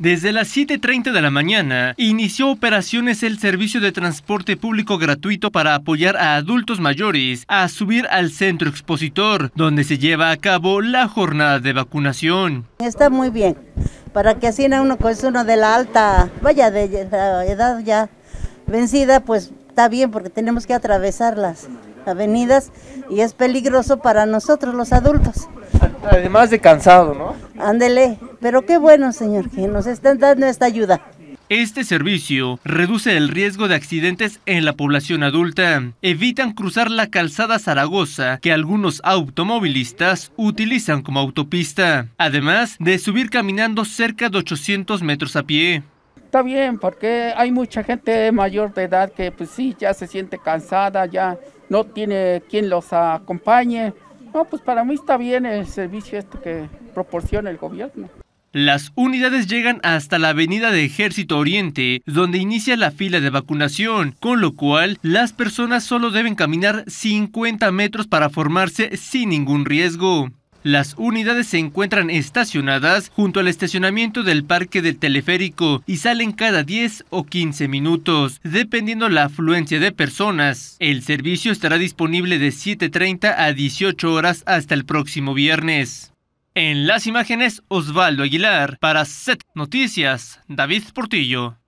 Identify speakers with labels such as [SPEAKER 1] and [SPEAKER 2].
[SPEAKER 1] Desde las 7.30 de la mañana inició operaciones el servicio de transporte público gratuito para apoyar a adultos mayores a subir al centro expositor, donde se lleva a cabo la jornada de vacunación.
[SPEAKER 2] Está muy bien, para que así uno es uno de la alta, vaya de la edad ya vencida, pues está bien porque tenemos que atravesar las avenidas y es peligroso para nosotros los adultos.
[SPEAKER 1] Además de cansado, ¿no?
[SPEAKER 2] Ándele. Pero qué bueno, señor, que nos están dando esta ayuda.
[SPEAKER 1] Este servicio reduce el riesgo de accidentes en la población adulta. Evitan cruzar la calzada Zaragoza que algunos automovilistas utilizan como autopista, además de subir caminando cerca de 800 metros a pie.
[SPEAKER 3] Está bien, porque hay mucha gente mayor de edad que pues sí, ya se siente cansada, ya no tiene quien los acompañe. No, pues para mí está bien el servicio este que proporciona el gobierno.
[SPEAKER 1] Las unidades llegan hasta la avenida de Ejército Oriente, donde inicia la fila de vacunación, con lo cual las personas solo deben caminar 50 metros para formarse sin ningún riesgo. Las unidades se encuentran estacionadas junto al estacionamiento del parque del teleférico y salen cada 10 o 15 minutos, dependiendo la afluencia de personas. El servicio estará disponible de 7.30 a 18 horas hasta el próximo viernes. En las imágenes, Osvaldo Aguilar. Para Set Noticias, David Portillo.